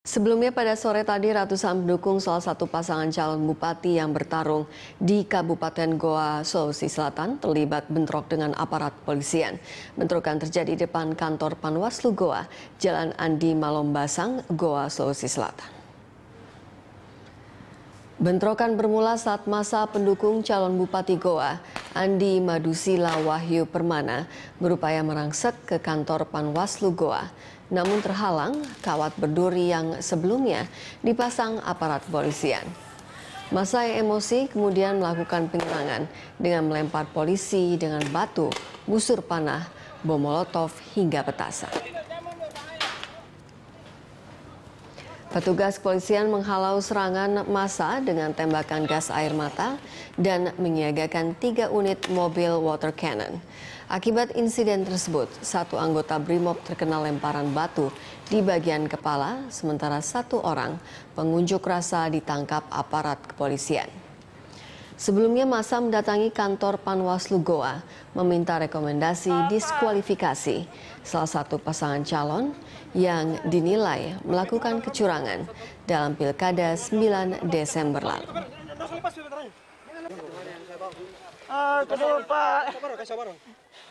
Sebelumnya pada sore tadi ratusan pendukung salah satu pasangan calon bupati yang bertarung di Kabupaten Goa, Sulawesi Selatan terlibat bentrok dengan aparat polisian. Bentrokan terjadi di depan kantor Panwaslu Goa, Jalan Andi Malombasang, Goa, Sulawesi Selatan. Bentrokan bermula saat masa pendukung calon Bupati Goa, Andi Madusila Wahyu Permana, berupaya merangsek ke kantor Panwaslu Goa. Namun terhalang kawat berduri yang sebelumnya dipasang aparat polisian. Masa yang emosi kemudian melakukan penyerangan dengan melempar polisi dengan batu, busur panah, bom molotov hingga petasan. Petugas kepolisian menghalau serangan massa dengan tembakan gas air mata dan menyiagakan tiga unit mobil water cannon. Akibat insiden tersebut, satu anggota BRIMOB terkena lemparan batu di bagian kepala, sementara satu orang pengunjuk rasa ditangkap aparat kepolisian. Sebelumnya masa mendatangi kantor Panwaslu Goa meminta rekomendasi diskualifikasi salah satu pasangan calon yang dinilai melakukan kecurangan dalam Pilkada 9 Desember lalu. pak.